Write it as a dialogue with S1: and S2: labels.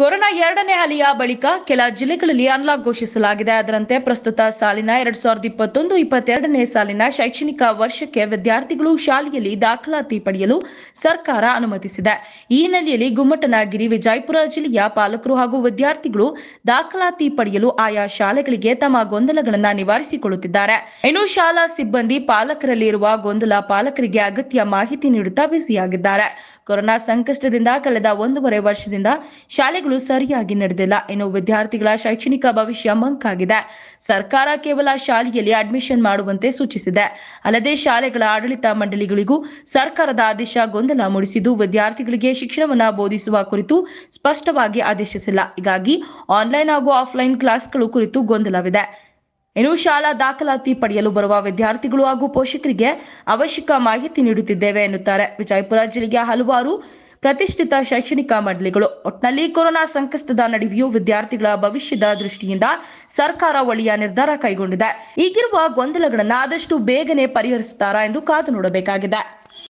S1: corona ಎರಡನೇ ಅಲೆಯ ಬಳಿಕ ಕೆಲ ಜಿಲ್ಲೆಗಳಲ್ಲಿ ಅನ್ಲಾಕ್ ಘೋಷಿಸಲಾಗಿದೆ ಅದರಂತೆ ಪ್ರಸ್ತುತ ಸಾಲಿನ ಎರಡ್ ಸಾವಿರದ ಇಪ್ಪತ್ತೊಂದು ಇಪ್ಪತ್ತೆರಡನೇ ಸಾಲಿನ ಶೈಕ್ಷಣಿಕ ವರ್ಷಕ್ಕೆ ವಿದ್ಯಾರ್ಥಿಗಳು ಶಾಲೆಯಲ್ಲಿ ದಾಖಲಾತಿ ಪಡೆಯಲು ಸರ್ಕಾರ ಅನುಮತಿಸಿದೆ ಈ ಹಿನ್ನೆಲೆಯಲ್ಲಿ ಗುಮ್ಮಟನಗಿರಿ ವಿಜಯಪುರ ಜಿಲ್ಲೆಯ ಪಾಲಕರು ಹಾಗೂ ವಿದ್ಯಾರ್ಥಿಗಳು ದಾಖಲಾತಿ ಪಡೆಯಲು ಆಯಾ ಶಾಲೆಗಳಿಗೆ ತಮ್ಮ ಗೊಂದಲಗಳನ್ನು ನಿವಾರಿಸಿಕೊಳ್ಳುತ್ತಿದ್ದಾರೆ ಇನ್ನು ಶಾಲಾ ಸಿಬ್ಬಂದಿ ಪಾಲಕರಲ್ಲಿ ಇರುವ ಗೊಂದಲ ಪಾಲಕರಿಗೆ ಅಗತ್ಯ ಮಾಹಿತಿ ನೀಡುತ್ತಾ ಬಿಸಿಯಾಗಿದ್ದಾರೆ ಕೊರೋನಾ ಸಂಕಷ್ಟದಿಂದ ಕಳೆದ ಒಂದೂವರೆ ವರ್ಷದಿಂದ ಶಾಲೆ ಕಾರ್ಯಗಳು ಸರಿಯಾಗಿ ನಡೆದಿಲ್ಲ ಇನ್ನು ವಿದ್ಯಾರ್ಥಿಗಳ ಶೈಕ್ಷಣಿಕ ಭವಿಷ್ಯ ಮಂಕಾಗಿದೆ ಸರ್ಕಾರ ಕೇವಲ ಶಾಲೆಯಲ್ಲಿ ಅಡ್ಮಿಷನ್ ಮಾಡುವಂತೆ ಸೂಚಿಸಿದೆ ಅಲ್ಲದೆ ಶಾಲೆಗಳ ಆಡಳಿತ ಮಂಡಳಿಗಳಿಗೂ ಸರ್ಕಾರದ ಆದೇಶ ಗೊಂದಲ ಮೂಡಿಸಿದ್ದು ವಿದ್ಯಾರ್ಥಿಗಳಿಗೆ ಶಿಕ್ಷಣವನ್ನು ಬೋಧಿಸುವ ಕುರಿತು ಸ್ಪಷ್ಟವಾಗಿ ಆದೇಶಿಸಿಲ್ಲ ಹೀಗಾಗಿ ಆನ್ಲೈನ್ ಹಾಗೂ ಆಫ್ಲೈನ್ ಕ್ಲಾಸ್ಗಳು ಕುರಿತು ಗೊಂದಲವಿದೆ ಇನ್ನು ಶಾಲಾ ದಾಖಲಾತಿ ಪಡೆಯಲು ಬರುವ ವಿದ್ಯಾರ್ಥಿಗಳು ಹಾಗೂ ಪೋಷಕರಿಗೆ ಅವಶ್ಯಕ ಮಾಹಿತಿ ನೀಡುತ್ತಿದ್ದೇವೆ ಎನ್ನುತ್ತಾರೆ ವಿಜಯಪುರ ಜಿಲ್ಲೆಯ ಹಲವಾರು ಪ್ರತಿಷ್ಠಿತ ಶೈಕ್ಷಣಿಕ ಮಂಡಳಿಗಳು ಒಟ್ಟಿನಲ್ಲಿ ಕೊರೋನಾ ಸಂಕಷ್ಟದ ನಡುವೆಯೂ ವಿದ್ಯಾರ್ಥಿಗಳ ಭವಿಷ್ಯದ ದೃಷ್ಟಿಯಿಂದ ಸರ್ಕಾರ ಒಳ್ಳೆಯ ನಿರ್ಧಾರ ಕೈಗೊಂಡಿದೆ ಈಗಿರುವ ಗೊಂದಲಗಳನ್ನು ಆದಷ್ಟು ಬೇಗನೆ ಪರಿಹರಿಸುತ್ತಾರಾ ಎಂದು ಕಾದು ನೋಡಬೇಕಾಗಿದೆ